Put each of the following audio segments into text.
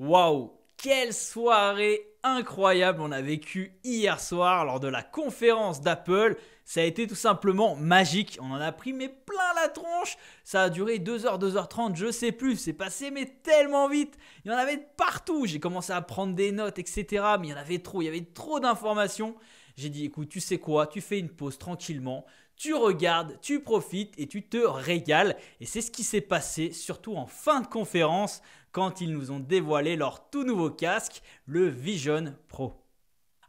Waouh Quelle soirée incroyable on a vécu hier soir lors de la conférence d'Apple. Ça a été tout simplement magique. On en a pris mais plein la tronche. Ça a duré 2h, 2h30, je sais plus. C'est passé mais tellement vite. Il y en avait partout. J'ai commencé à prendre des notes, etc. Mais il y en avait trop. Il y avait trop d'informations. J'ai dit écoute, tu sais quoi Tu fais une pause tranquillement tu regardes, tu profites et tu te régales. Et c'est ce qui s'est passé, surtout en fin de conférence quand ils nous ont dévoilé leur tout nouveau casque, le Vision Pro.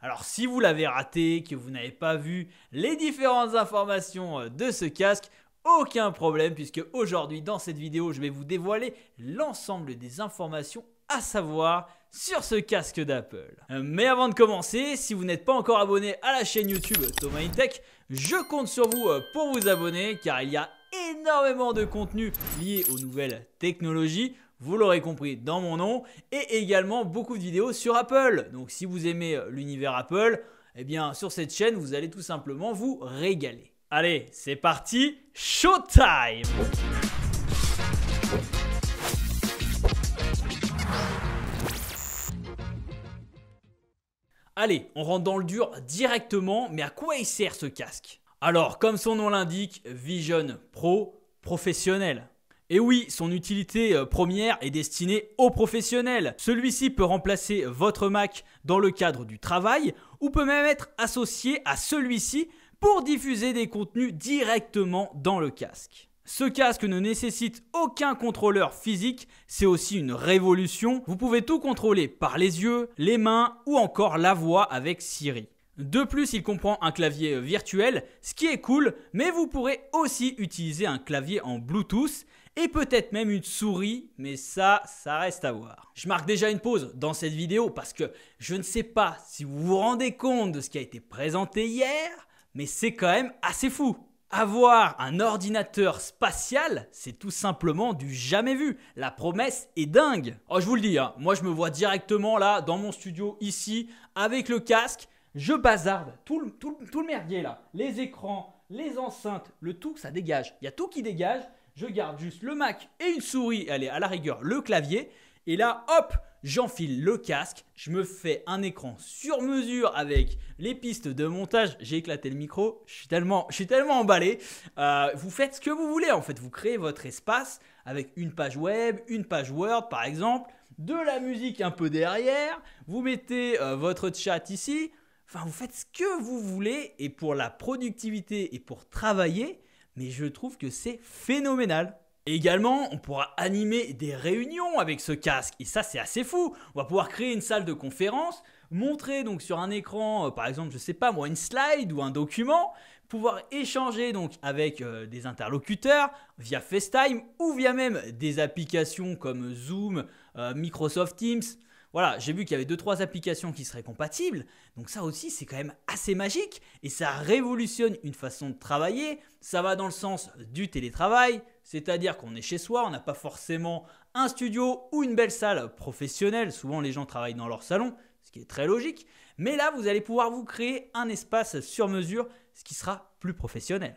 Alors si vous l'avez raté, que vous n'avez pas vu les différentes informations euh, de ce casque, aucun problème puisque aujourd'hui dans cette vidéo je vais vous dévoiler l'ensemble des informations à savoir sur ce casque d'Apple. Euh, mais avant de commencer, si vous n'êtes pas encore abonné à la chaîne YouTube Thomas Tech, je compte sur vous euh, pour vous abonner car il y a énormément de contenu lié aux nouvelles technologies vous l'aurez compris dans mon nom, et également beaucoup de vidéos sur Apple. Donc si vous aimez euh, l'univers Apple, eh bien sur cette chaîne, vous allez tout simplement vous régaler. Allez, c'est parti, showtime Allez, on rentre dans le dur directement, mais à quoi il sert ce casque Alors, comme son nom l'indique, Vision Pro professionnel. Et oui, son utilité euh, première est destinée aux professionnels. Celui-ci peut remplacer votre Mac dans le cadre du travail ou peut même être associé à celui-ci pour diffuser des contenus directement dans le casque. Ce casque ne nécessite aucun contrôleur physique, c'est aussi une révolution. Vous pouvez tout contrôler par les yeux, les mains ou encore la voix avec Siri. De plus, il comprend un clavier euh, virtuel, ce qui est cool, mais vous pourrez aussi utiliser un clavier en Bluetooth et peut-être même une souris, mais ça, ça reste à voir. Je marque déjà une pause dans cette vidéo parce que je ne sais pas si vous vous rendez compte de ce qui a été présenté hier, mais c'est quand même assez fou. Avoir un ordinateur spatial, c'est tout simplement du jamais vu. La promesse est dingue. Oh, je vous le dis, hein, moi je me vois directement là, dans mon studio, ici, avec le casque. Je bazarde tout tout, tout le merdier là. Les écrans, les enceintes, le tout, ça dégage. Il y a tout qui dégage je garde juste le Mac et une souris, allez, à la rigueur, le clavier. Et là, hop, j'enfile le casque, je me fais un écran sur mesure avec les pistes de montage. J'ai éclaté le micro, je suis tellement, je suis tellement emballé. Euh, vous faites ce que vous voulez en fait, vous créez votre espace avec une page web, une page Word par exemple, de la musique un peu derrière, vous mettez euh, votre chat ici. Enfin, vous faites ce que vous voulez et pour la productivité et pour travailler, mais je trouve que c'est phénoménal. Également, on pourra animer des réunions avec ce casque, et ça c'est assez fou. On va pouvoir créer une salle de conférence, montrer donc sur un écran, euh, par exemple, je ne sais pas moi, une slide ou un document, pouvoir échanger donc avec euh, des interlocuteurs via FaceTime ou via même des applications comme Zoom, euh, Microsoft Teams. Voilà, j'ai vu qu'il y avait 2-3 applications qui seraient compatibles, donc ça aussi c'est quand même assez magique, et ça révolutionne une façon de travailler, ça va dans le sens du télétravail, c'est-à-dire qu'on est chez soi, on n'a pas forcément un studio ou une belle salle professionnelle, souvent les gens travaillent dans leur salon, ce qui est très logique, mais là vous allez pouvoir vous créer un espace sur mesure, ce qui sera plus professionnel.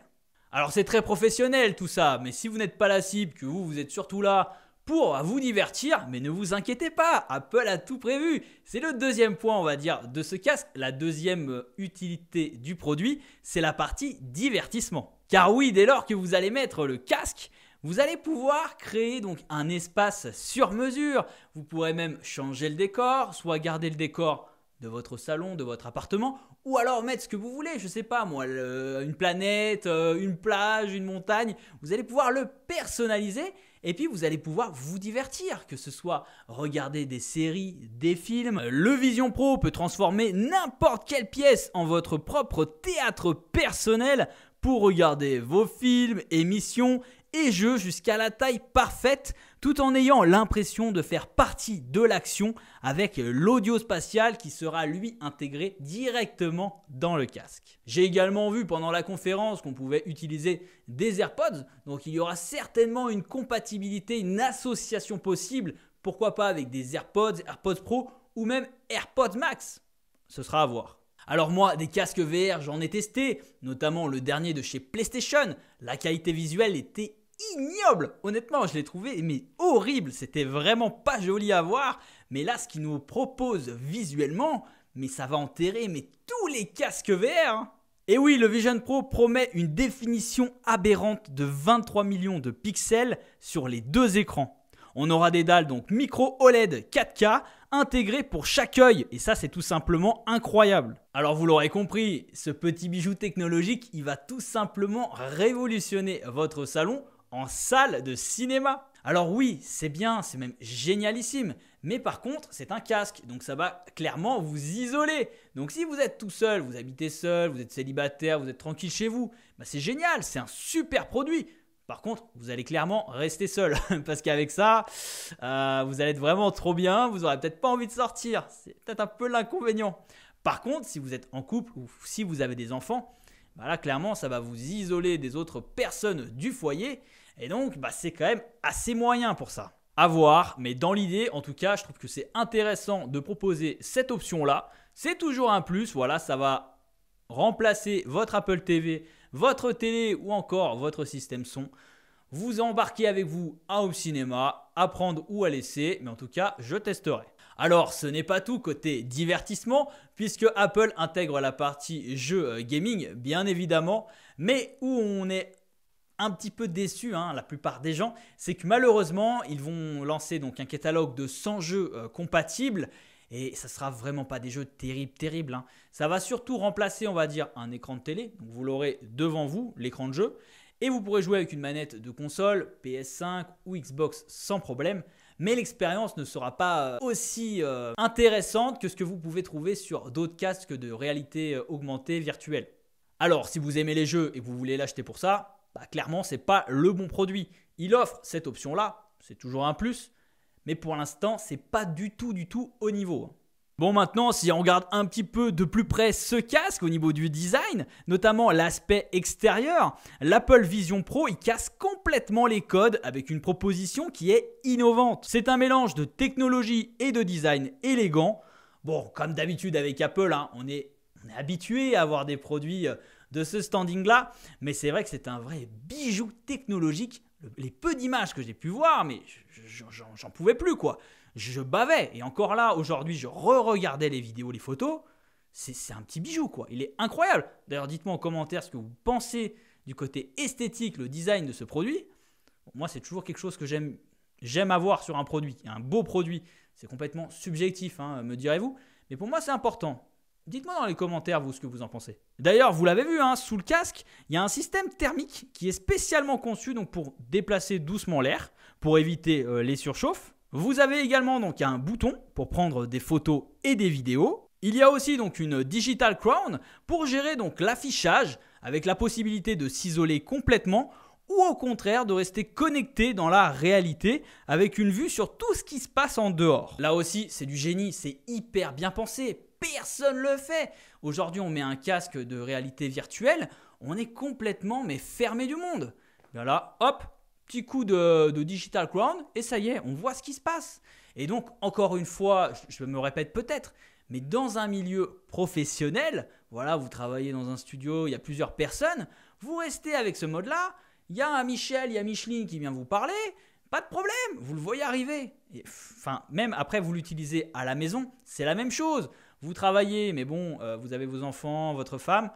Alors c'est très professionnel tout ça, mais si vous n'êtes pas la cible, que vous, vous êtes surtout là pour vous divertir, mais ne vous inquiétez pas, Apple a tout prévu. C'est le deuxième point, on va dire, de ce casque. La deuxième euh, utilité du produit, c'est la partie divertissement. Car oui, dès lors que vous allez mettre le casque, vous allez pouvoir créer donc un espace sur mesure. Vous pourrez même changer le décor, soit garder le décor de votre salon, de votre appartement, ou alors mettre ce que vous voulez, je sais pas moi, une planète, euh, une plage, une montagne. Vous allez pouvoir le personnaliser et puis vous allez pouvoir vous divertir, que ce soit regarder des séries, des films. Le Vision Pro peut transformer n'importe quelle pièce en votre propre théâtre personnel pour regarder vos films, émissions et jeux jusqu'à la taille parfaite tout en ayant l'impression de faire partie de l'action avec l'audio spatial qui sera lui intégré directement dans le casque. J'ai également vu pendant la conférence qu'on pouvait utiliser des AirPods, donc il y aura certainement une compatibilité, une association possible, pourquoi pas avec des AirPods, AirPods Pro ou même AirPods Max. Ce sera à voir. Alors moi, des casques VR, j'en ai testé, notamment le dernier de chez PlayStation. La qualité visuelle était ignoble. Honnêtement, je l'ai trouvé mais horrible. C'était vraiment pas joli à voir. Mais là, ce qu'il nous propose visuellement, mais ça va enterrer mais tous les casques VR. Hein. Et oui, le Vision Pro promet une définition aberrante de 23 millions de pixels sur les deux écrans. On aura des dalles donc micro OLED 4K intégrées pour chaque œil et ça c'est tout simplement incroyable. Alors vous l'aurez compris, ce petit bijou technologique, il va tout simplement révolutionner votre salon salle de cinéma. Alors oui, c'est bien, c'est même génialissime, mais par contre, c'est un casque, donc ça va clairement vous isoler. Donc si vous êtes tout seul, vous habitez seul, vous êtes célibataire, vous êtes tranquille chez vous, bah c'est génial, c'est un super produit. Par contre, vous allez clairement rester seul, parce qu'avec ça, euh, vous allez être vraiment trop bien, vous aurez peut-être pas envie de sortir, c'est peut-être un peu l'inconvénient. Par contre, si vous êtes en couple ou si vous avez des enfants, voilà bah clairement ça va vous isoler des autres personnes du foyer et donc, bah, c'est quand même assez moyen pour ça. À voir, mais dans l'idée, en tout cas, je trouve que c'est intéressant de proposer cette option-là. C'est toujours un plus, voilà, ça va remplacer votre Apple TV, votre télé ou encore votre système son. Vous embarquez avec vous à Home Cinéma, apprendre ou à laisser, mais en tout cas, je testerai. Alors, ce n'est pas tout côté divertissement, puisque Apple intègre la partie jeu euh, gaming, bien évidemment, mais où on est un petit peu déçu, hein, la plupart des gens, c'est que malheureusement, ils vont lancer donc un catalogue de 100 jeux euh, compatibles. Et ça sera vraiment pas des jeux terribles, terribles. Hein. Ça va surtout remplacer, on va dire, un écran de télé. Donc vous l'aurez devant vous, l'écran de jeu. Et vous pourrez jouer avec une manette de console, PS5 ou Xbox sans problème. Mais l'expérience ne sera pas euh, aussi euh, intéressante que ce que vous pouvez trouver sur d'autres casques de réalité augmentée virtuelle. Alors, si vous aimez les jeux et que vous voulez l'acheter pour ça, bah, clairement, ce n'est pas le bon produit. Il offre cette option-là, c'est toujours un plus, mais pour l'instant, ce n'est pas du tout, du tout au niveau. Hein. Bon, maintenant, si on regarde un petit peu de plus près ce casque au niveau du design, notamment l'aspect extérieur, l'Apple Vision Pro, il casse complètement les codes avec une proposition qui est innovante. C'est un mélange de technologie et de design élégant. Bon, comme d'habitude avec Apple, hein, on est, on est habitué à avoir des produits euh, de ce standing-là. Mais c'est vrai que c'est un vrai bijou technologique. Les peu d'images que j'ai pu voir, mais j'en pouvais plus quoi. Je bavais. Et encore là, aujourd'hui, je re-regardais les vidéos, les photos. C'est un petit bijou quoi. Il est incroyable. D'ailleurs, dites-moi en commentaire ce que vous pensez du côté esthétique, le design de ce produit. moi, c'est toujours quelque chose que j'aime j'aime avoir sur un produit, un beau produit. C'est complètement subjectif, hein, me direz-vous. Mais pour moi, c'est important. Dites-moi dans les commentaires, vous, ce que vous en pensez. D'ailleurs, vous l'avez vu, hein, sous le casque, il y a un système thermique qui est spécialement conçu donc, pour déplacer doucement l'air, pour éviter euh, les surchauffes. Vous avez également donc un bouton pour prendre des photos et des vidéos. Il y a aussi donc une digital crown pour gérer donc l'affichage avec la possibilité de s'isoler complètement ou au contraire de rester connecté dans la réalité avec une vue sur tout ce qui se passe en dehors. Là aussi, c'est du génie, c'est hyper bien pensé, personne le fait. Aujourd'hui, on met un casque de réalité virtuelle, on est complètement mais fermé du monde. voilà hop, petit coup de, digital crown et ça y est, on voit ce qui se passe. Et donc, encore une fois, je, me répète peut-être, mais dans un milieu professionnel, voilà, vous travaillez dans un studio, il y a plusieurs personnes, vous restez avec ce mode-là. Il y a un Michel, il y a Micheline qui vient vous parler, pas de problème, vous le voyez arriver. Et, enfin, même après, vous l'utilisez à la maison, c'est la même chose. Vous travaillez, mais bon, euh, vous avez vos enfants, votre femme,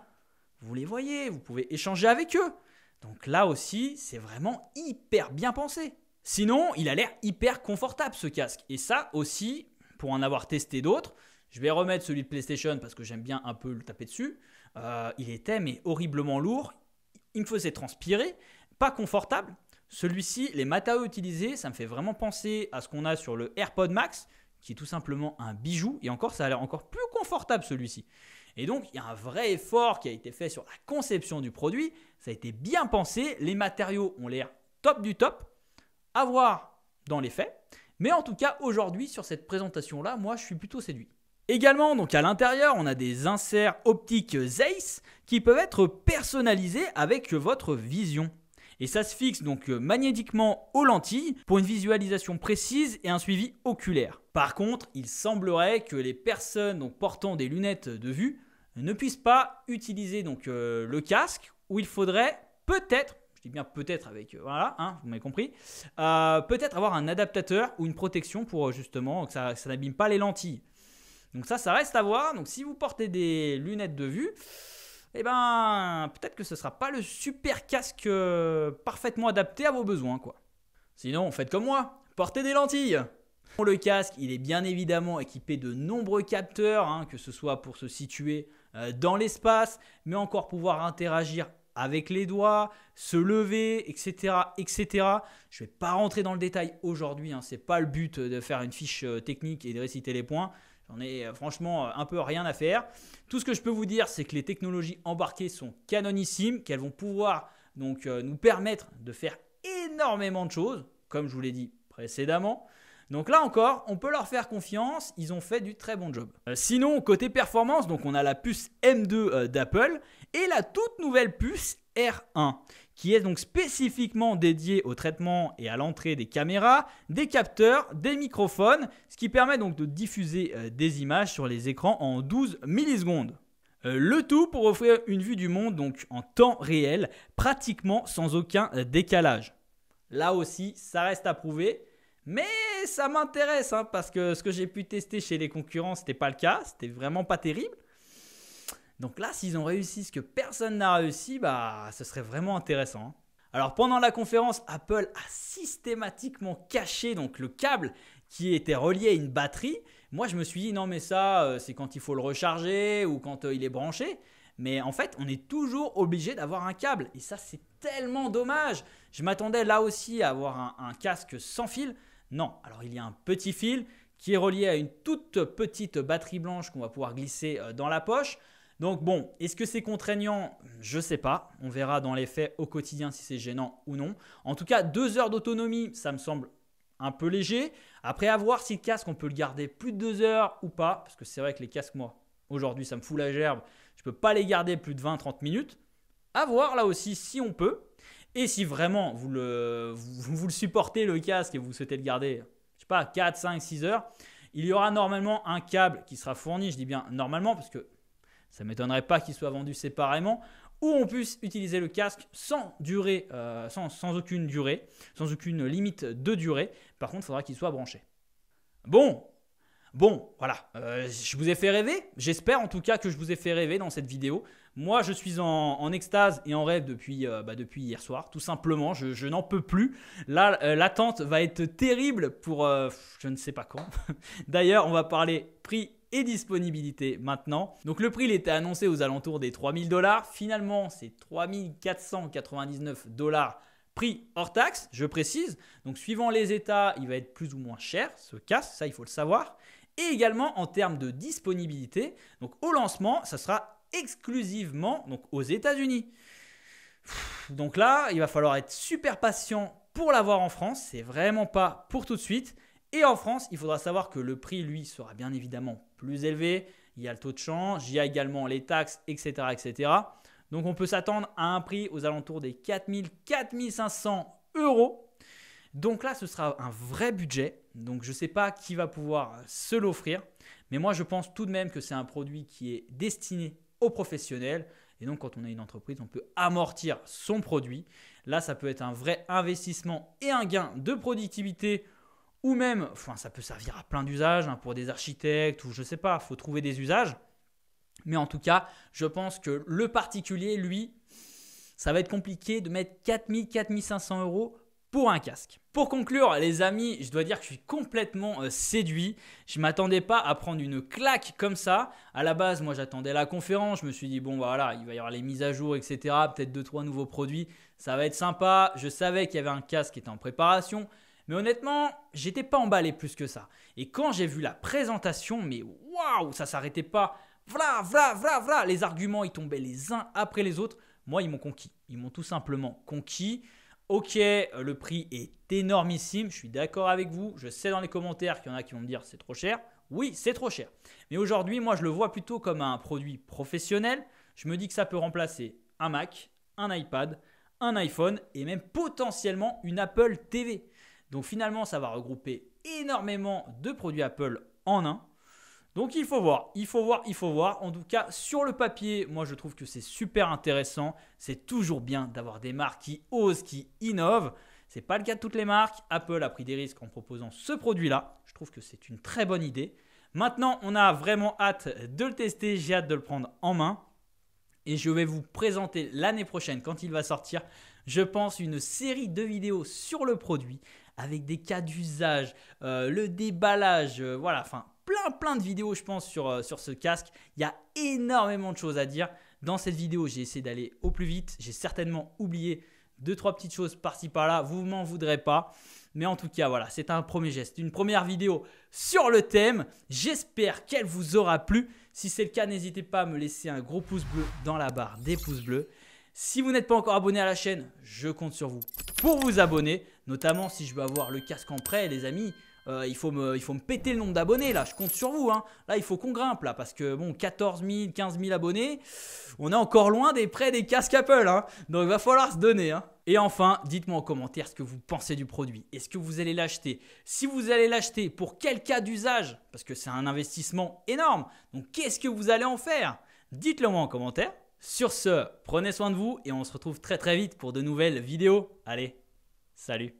vous les voyez, vous pouvez échanger avec eux. Donc là aussi, c'est vraiment hyper bien pensé. Sinon, il a l'air hyper confortable ce casque. Et ça aussi, pour en avoir testé d'autres, je vais remettre celui de PlayStation parce que j'aime bien un peu le taper dessus. Euh, il était mais horriblement lourd, il me faisait transpirer, pas confortable. Celui-ci, les matas utilisés, ça me fait vraiment penser à ce qu'on a sur le AirPod Max qui est tout simplement un bijou. Et encore, ça a l'air encore plus confortable celui-ci. Et donc, il y a un vrai effort qui a été fait sur la conception du produit. Ça a été bien pensé. Les matériaux ont l'air top du top. À voir dans les faits. Mais en tout cas, aujourd'hui, sur cette présentation-là, moi, je suis plutôt séduit. Également, donc à l'intérieur, on a des inserts optiques Zeiss qui peuvent être personnalisés avec votre vision et ça se fixe donc euh, magnétiquement aux lentilles pour une visualisation précise et un suivi oculaire. Par contre, il semblerait que les personnes portant des lunettes de vue ne puissent pas utiliser donc euh, le casque où il faudrait peut-être je dis bien peut-être avec, euh, voilà, hein, vous m'avez compris, peut-être avoir un adaptateur ou une protection pour justement que ça, ça n'abîme pas les lentilles. Donc ça, ça reste à voir. Donc si vous portez des lunettes de vue, eh ben, peut-être que ce ne sera pas le super casque euh, parfaitement adapté à vos besoins, quoi. Sinon, faites comme moi, portez des lentilles le casque, il est bien évidemment équipé de nombreux capteurs, hein, que ce soit pour se situer euh, dans l'espace, mais encore pouvoir interagir avec les doigts, se lever, etc. etc. Je ne vais pas rentrer dans le détail aujourd'hui, hein. Ce n'est pas le but de faire une fiche euh, technique et de réciter les points. J'en ai euh, franchement euh, un peu rien à faire. Tout ce que je peux vous dire, c'est que les technologies embarquées sont canonissimes, qu'elles vont pouvoir donc euh, nous permettre de faire énormément de choses, comme je vous l'ai dit précédemment. Donc là encore, on peut leur faire confiance, ils ont fait du très bon job. sinon, côté performance, donc on a la puce M2 d'Apple et la toute nouvelle puce R1 qui est donc spécifiquement dédié au traitement et à l'entrée des caméras, des capteurs, des microphones, ce qui permet donc de diffuser euh, des images sur les écrans en 12 millisecondes. Euh, le tout pour offrir une vue du monde donc en temps réel, pratiquement sans aucun euh, décalage. Là aussi, ça reste à prouver, mais ça m'intéresse hein, parce que ce que j'ai pu tester chez les concurrents, n'était pas le cas, c'était vraiment pas terrible. Donc là, s'ils ont réussi ce que personne n'a réussi, bah, ce serait vraiment intéressant. Hein. Alors pendant la conférence, Apple a systématiquement caché donc le câble qui était relié à une batterie. Moi, je me suis dit non mais ça, euh, c'est quand il faut le recharger ou quand euh, il est branché. Mais en fait, on est toujours obligé d'avoir un câble. Et ça, c'est tellement dommage. Je m'attendais là aussi à avoir un, casque sans fil. Non, alors il y a un petit fil qui est relié à une toute petite batterie blanche qu'on va pouvoir glisser euh, dans la poche. Donc bon, est-ce que c'est contraignant Je ne sais pas. On verra dans les faits au quotidien si c'est gênant ou non. En tout cas, deux heures d'autonomie, ça me semble un peu léger. Après, à voir si le casque, on peut le garder plus de deux heures ou pas. Parce que c'est vrai que les casques, moi, aujourd'hui, ça me fout la gerbe. Je ne peux pas les garder plus de 20-30 minutes. À voir là aussi si on peut. Et si vraiment vous le, supportez, le casque, et vous souhaitez le garder, je sais pas, 4, 5, 6 heures, il y aura normalement un câble qui sera fourni. Je dis bien normalement parce que ça m'étonnerait pas qu'il soit vendu séparément Ou on puisse utiliser le casque sans durée, euh, sans, aucune durée, sans aucune limite de durée. Par contre, il faudra qu'il soit branché. Bon, bon, voilà. Euh, je vous ai fait rêver. J'espère en tout cas que je vous ai fait rêver dans cette vidéo. Moi, je suis en, extase et en rêve depuis, euh, bah, depuis hier soir. Tout simplement, je, je n'en peux plus. Là, l'attente va être terrible pour je ne sais pas quand. D'ailleurs, on va parler prix et disponibilité maintenant. Donc le prix il était annoncé aux alentours des 3000 dollars. Finalement, c'est 3499 dollars prix hors taxe, je précise. Donc suivant les États, il va être plus ou moins cher, ce casse, ça il faut le savoir. Et également en termes de disponibilité, donc au lancement, ça sera exclusivement donc, aux États-Unis. Donc là, il va falloir être super patient pour l'avoir en France. C'est vraiment pas pour tout de suite. Et en France, il faudra savoir que le prix, lui, sera bien évidemment plus élevé, il y a le taux de change, il y a également les taxes, etc. etc. Donc on peut s'attendre à un prix aux alentours des 4000, 4500 euros. Donc là, ce sera un vrai budget. Donc je ne sais pas qui va pouvoir se l'offrir. Mais moi, je pense tout de même que c'est un produit qui est destiné aux professionnels. Et donc quand on a une entreprise, on peut amortir son produit. Là, ça peut être un vrai investissement et un gain de productivité ou même, enfin, ça peut servir à plein d'usages, hein, pour des architectes, ou je sais pas, faut trouver des usages. Mais en tout cas, je pense que le particulier, lui, ça va être compliqué de mettre 4000, 4500 euros pour un casque. Pour conclure, les amis, je dois dire que je suis complètement euh, séduit. Je m'attendais pas à prendre une claque comme ça. À la base, moi, j'attendais la conférence. Je me suis dit, bon, bah, voilà, il va y avoir les mises à jour, etc. Peut-être deux, trois nouveaux produits. Ça va être sympa. Je savais qu'il y avait un casque qui était en préparation. Mais honnêtement, j'étais pas emballé plus que ça. Et quand j'ai vu la présentation, mais waouh, ça s'arrêtait pas. Vra, vra, vra, vra. Les arguments, ils tombaient les uns après les autres. Moi, ils m'ont conquis. Ils m'ont tout simplement conquis. Ok, euh, le prix est énormissime, je suis d'accord avec vous. Je sais dans les commentaires qu'il y en a qui vont me dire c'est trop cher. Oui, c'est trop cher. Mais aujourd'hui, moi, je le vois plutôt comme un produit professionnel. Je me dis que ça peut remplacer un Mac, un iPad, un iPhone et même potentiellement une Apple TV. Donc finalement, ça va regrouper énormément de produits Apple en un. Donc il faut voir, il faut voir, il faut voir. En tout cas, sur le papier, moi je trouve que c'est super intéressant. C'est toujours bien d'avoir des marques qui osent, qui innovent. Ce n'est pas le cas de toutes les marques. Apple a pris des risques en proposant ce produit-là. Je trouve que c'est une très bonne idée. Maintenant, on a vraiment hâte de le tester. J'ai hâte de le prendre en main. Et je vais vous présenter l'année prochaine, quand il va sortir, je pense, une série de vidéos sur le produit avec des cas d'usage, euh, le déballage, euh, voilà, enfin plein plein de vidéos je pense euh, sur, ce casque. Il y a énormément de choses à dire. Dans cette vidéo, j'ai essayé d'aller au plus vite. J'ai certainement oublié deux, trois petites choses par-ci par-là. Vous m'en voudrez pas. Mais en tout cas, voilà, c'est un premier geste, une première vidéo sur le thème. J'espère qu'elle vous aura plu. Si c'est le cas, n'hésitez pas à me laisser un gros pouce bleu dans la barre des pouces bleus. Si vous n'êtes pas encore abonné à la chaîne, je compte sur vous pour vous abonner, notamment si je veux avoir le casque en prêt, les amis. Euh, il, faut me, il faut me péter le nombre d'abonnés là, je compte sur vous. Hein. Là, il faut qu'on grimpe là, parce que bon, 14 000, 15 000 abonnés, on est encore loin des prêts des casques Apple. Hein. Donc il va falloir se donner. Hein. Et enfin, dites-moi en commentaire ce que vous pensez du produit. Est-ce que vous allez l'acheter Si vous allez l'acheter, pour quel cas d'usage Parce que c'est un investissement énorme. Donc qu'est-ce que vous allez en faire Dites-le moi en commentaire. Sur ce, prenez soin de vous et on se retrouve très très vite pour de nouvelles vidéos. Allez, salut